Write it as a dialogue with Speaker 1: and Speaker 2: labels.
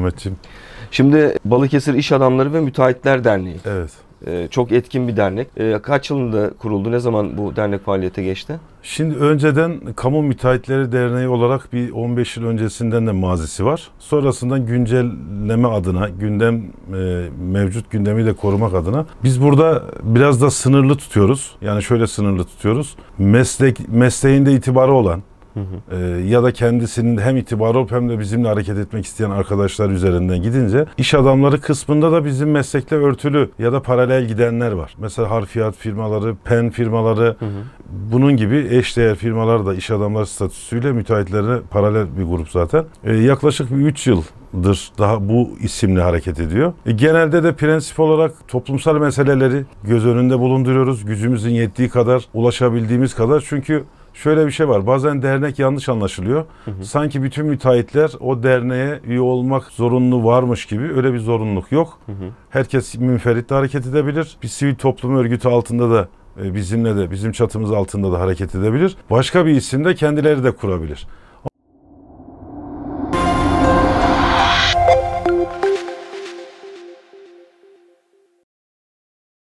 Speaker 1: Ahmetciğim. Şimdi Balıkesir İş Adamları ve Müteahhitler Derneği. Evet. Ee, çok etkin bir dernek. Ee, kaç yılında kuruldu? Ne zaman bu dernek faaliyete geçti?
Speaker 2: Şimdi önceden Kamu Müteahhitleri Derneği olarak bir 15 yıl öncesinden de mazisi var. Sonrasında güncelleme adına, gündem e, mevcut gündemi de korumak adına biz burada biraz da sınırlı tutuyoruz. Yani şöyle sınırlı tutuyoruz. Meslek mesleğinde itibarı olan Hı E, ee, ya da kendisinin hem itibarı olup hem de bizimle hareket etmek isteyen arkadaşlar üzerinden gidince iş adamları kısmında da bizim meslekle örtülü ya da paralel gidenler var. Mesela harfiyat firmaları, pen firmaları hı hı. bunun gibi eşdeğer firmalar da iş adamları statüsüyle müteahhitlere paralel bir grup zaten. E, yaklaşık bir 3 yıl dır daha bu isimle hareket ediyor. E, genelde de prensip olarak toplumsal meseleleri göz önünde bulunduruyoruz. Gücümüzün yettiği kadar, ulaşabildiğimiz kadar. Çünkü şöyle bir şey var. Bazen dernek yanlış anlaşılıyor. Hı hı. Sanki bütün müteahhitler o derneğe üye olmak zorunlu varmış gibi öyle bir zorunluluk yok. Hı hı. Herkes münferit de hareket edebilir. Bir sivil toplum örgütü altında da e, bizimle de bizim çatımız altında da hareket edebilir. Başka bir isimde kendileri de kurabilir.